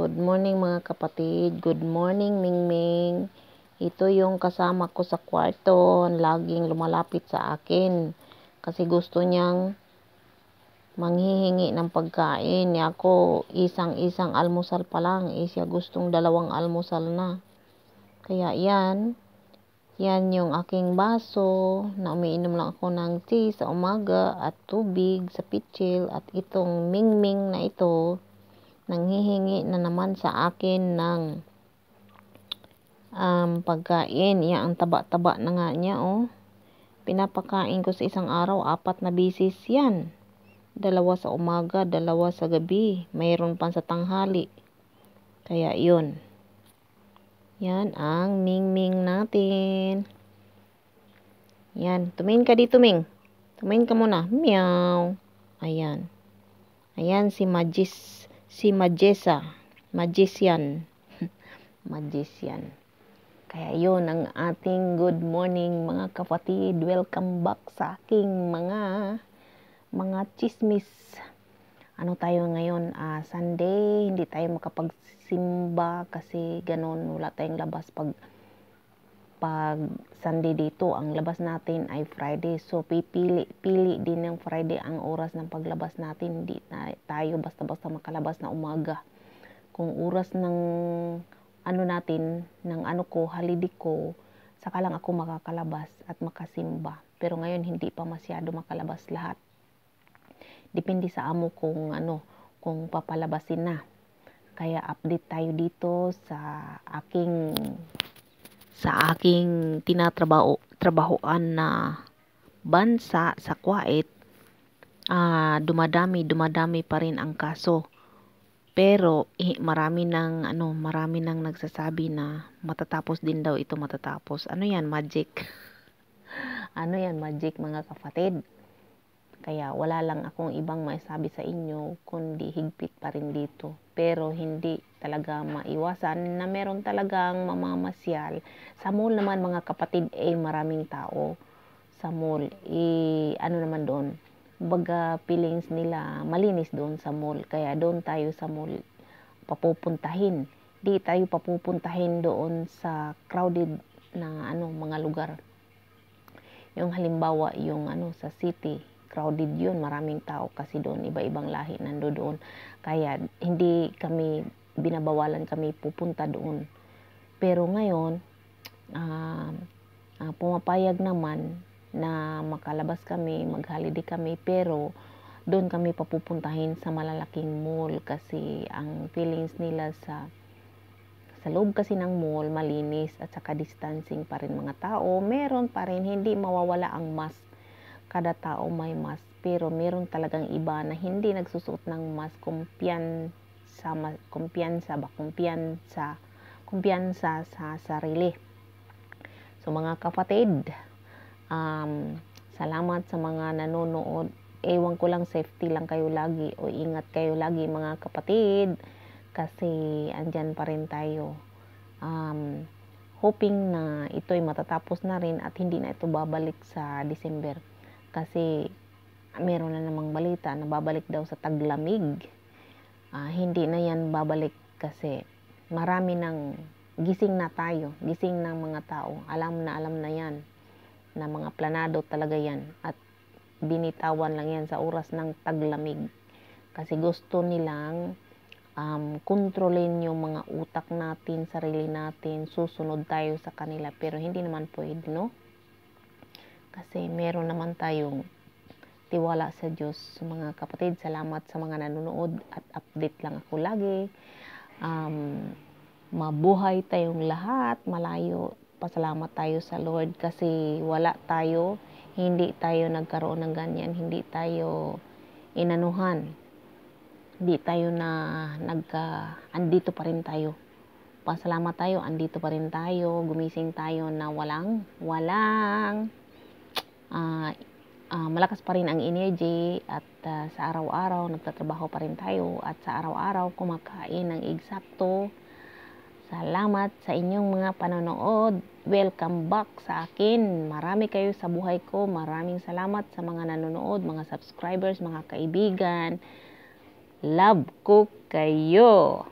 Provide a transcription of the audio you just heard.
Good morning mga kapatid. Good morning, Mingming. Ito yung kasama ko sa kwarto. Laging lumalapit sa akin. Kasi gusto niyang manghihingi ng pagkain. Ako, isang-isang almusal pa lang. Eh, siya gustong dalawang almusal na. Kaya yan. Yan yung aking baso na umiinom lang ako ng tea sa umaga at tubig sa pitchil at itong mingming na ito nanghihingi na naman sa akin ng um, pagkain. Iya, ang taba-taba na nga niya, oh. Pinapakain ko sa isang araw, apat na bisis yan. Dalawa sa umaga, dalawa sa gabi, mayroon pa sa tanghali. Kaya yun. Yan ang mingming -ming natin. Yan, tumingin ka dito, Ming. Tumingin ka muna. Meow. Ayan. Ayan si Magis si Majesa, Magician. Magician. Kaya yon ang ating good morning mga kapatid. Welcome back sa aking mga mga chismis. Ano tayo ngayon? Uh, Sunday, hindi tayo makapagsimba kasi ganun, wala tayong labas pag pag Sunday dito, ang labas natin ay Friday. So, pipili, pili din ng Friday ang oras ng paglabas natin. Hindi na tayo basta-basta makalabas na umaga. Kung oras ng ano natin, ng ano ko, holiday ko, saka lang ako makakalabas at makasimba. Pero ngayon, hindi pa masyado makalabas lahat. Depende sa amo kung ano, kung papalabasin na. Kaya update tayo dito sa aking sa aking tinatrabaho trabahoan na bansa sa Kuwait, uh, dumadami, dumadami pa rin ang kaso. Pero eh, marami nang ano, marami nang nagsasabi na matatapos din daw ito matatapos. Ano 'yan, magic? ano 'yan, magic mga kapatid? Kaya wala lang akong ibang masabi sa inyo kundi higpit pa rin dito. Pero hindi talaga maiwasan na meron talagang mamamasyal. Sa mall naman mga kapatid ay eh, maraming tao sa mall. Eh, ano naman doon? Baga feelings nila malinis doon sa mall. Kaya doon tayo sa mall papupuntahin. Di tayo papupuntahin doon sa crowded na ano mga lugar. Yung halimbawa yung ano sa city crowded yun. Maraming tao kasi doon, iba-ibang lahi nando doon. Kaya hindi kami, binabawalan kami pupunta doon. Pero ngayon, uh, uh, pumapayag naman na makalabas kami, mag-holiday kami, pero doon kami papupuntahin sa malalaking mall kasi ang feelings nila sa sa loob kasi ng mall, malinis at saka distancing pa rin mga tao. Meron pa rin, hindi mawawala ang mask kada tao may mask pero meron talagang iba na hindi nagsusuot ng mask kumpiyan sa kumpiyansa ba kumpiyansa kumpiyansa sa sarili so mga kapatid um, salamat sa mga nanonood ewan ko lang safety lang kayo lagi o ingat kayo lagi mga kapatid kasi andyan pa rin tayo um, hoping na ito'y matatapos na rin at hindi na ito babalik sa December kasi meron na namang balita na babalik daw sa taglamig. Uh, hindi na yan babalik kasi marami ng gising na tayo, gising ng mga tao. Alam na alam na yan na mga planado talaga yan at binitawan lang yan sa oras ng taglamig. Kasi gusto nilang um, kontrolin yung mga utak natin, sarili natin, susunod tayo sa kanila. Pero hindi naman pwede, no? kasi meron naman tayong tiwala sa Diyos. So, mga kapatid, salamat sa mga nanonood at update lang ako lagi. Um, mabuhay tayong lahat, malayo. Pasalamat tayo sa Lord kasi wala tayo, hindi tayo nagkaroon ng ganyan, hindi tayo inanuhan. Hindi tayo na nagka, andito pa rin tayo pasalamat tayo, andito pa rin tayo, gumising tayo na walang, walang uh, uh, malakas pa rin ang energy at uh, sa araw-araw nagtatrabaho pa rin tayo at sa araw-araw kumakain ng eksakto. Salamat sa inyong mga panonood. Welcome back sa akin. Marami kayo sa buhay ko. Maraming salamat sa mga nanonood, mga subscribers, mga kaibigan. Love ko kayo.